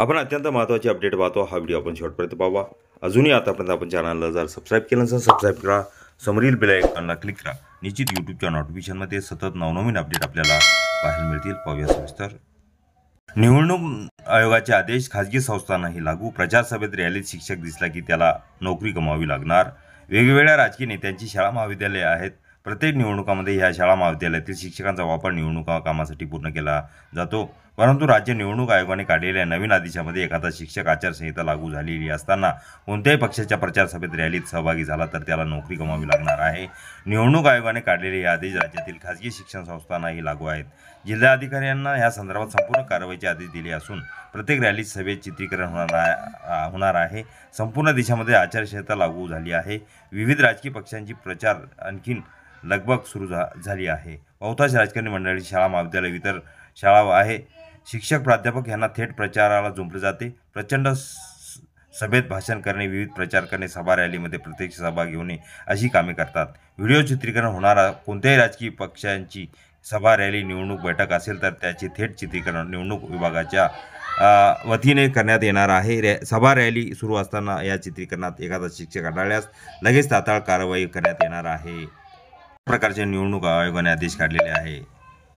आपण अत्यंत महत्त्वाची अपडेट पाहतो हा व्हिडिओ आपण शेवटपर्यंत पाहावा अजूनही आतापर्यंत आपण चॅनलला जर सबस्क्राईब केलं नसेल सबस्क्राईब करा समोरील आयकॉनला क्लिक करा निश्चित यूट्यूबच्या नोटिफिकेशनमध्ये सतत नवनवीन अपडेट आपल्याला पाहायला मिळतील पाहूया सविस्तर निवडणूक आयोगाचे आदेश खाजगी संस्थांनाही लागू प्रचारसभेत रॅलीत शिक्षक दिसला की त्याला नोकरी कमावी लागणार वेगवेगळ्या राजकीय नेत्यांची शाळा महाविद्यालये आहेत प्रत्येक निवडणुकामध्ये ह्या शाळा महाविद्यालयातील शिक्षकांचा वापर निवडणुका कामासाठी पूर्ण केला जातो परंतु राज्य निवडणूक आयोगाने काढलेल्या नवीन आदेशामध्ये एखादा शिक्षक आचारसंहिता लागू झालेली असताना कोणत्याही पक्षाच्या प्रचारसभेत रॅलीत सहभागी झाला तर त्याला नोकरी गमावी लागणार आहे निवडणूक आयोगाने काढलेले हे आदेश राज्यातील खाजगी शिक्षण संस्थांनाही लागू आहेत जिल्हाधिकाऱ्यांना या संदर्भात संपूर्ण कारवाईचे आदेश दिले असून प्रत्येक रॅली सभेत चित्रीकरण होणार होणार आहे संपूर्ण देशामध्ये आचारसंहिता लागू झाली आहे विविध राजकीय पक्षांची प्रचार आणखीन लगभग सुरू झा झाली आहे बहुतांश राजकारणी मंडळी शाळा महाविद्यालय इतर शाळा आहे शिक्षक प्राध्यापक यांना थेट प्रचाराला जुंपले जाते प्रचंड सभेत भाषण करणे विविध प्रचार करणे सभा रॅलीमध्ये प्रत्यक्ष सभा घेऊन अशी कामे करतात व्हिडिओ चित्रीकरण होणारा कोणत्याही राजकीय पक्षांची सभा रॅली निवडणूक बैठक असेल तर त्याचे थेट चित्रीकरण निवडणूक विभागाच्या वतीने करण्यात येणार आहे रॅ सभा रॅली सुरू असताना या चित्रीकरणात एखादा शिक्षक आढळल्यास लगेच तात्काळ कारवाई करण्यात येणार आहे प्रकारचे निवडणूक आयोगाने आदेश काढलेले आहे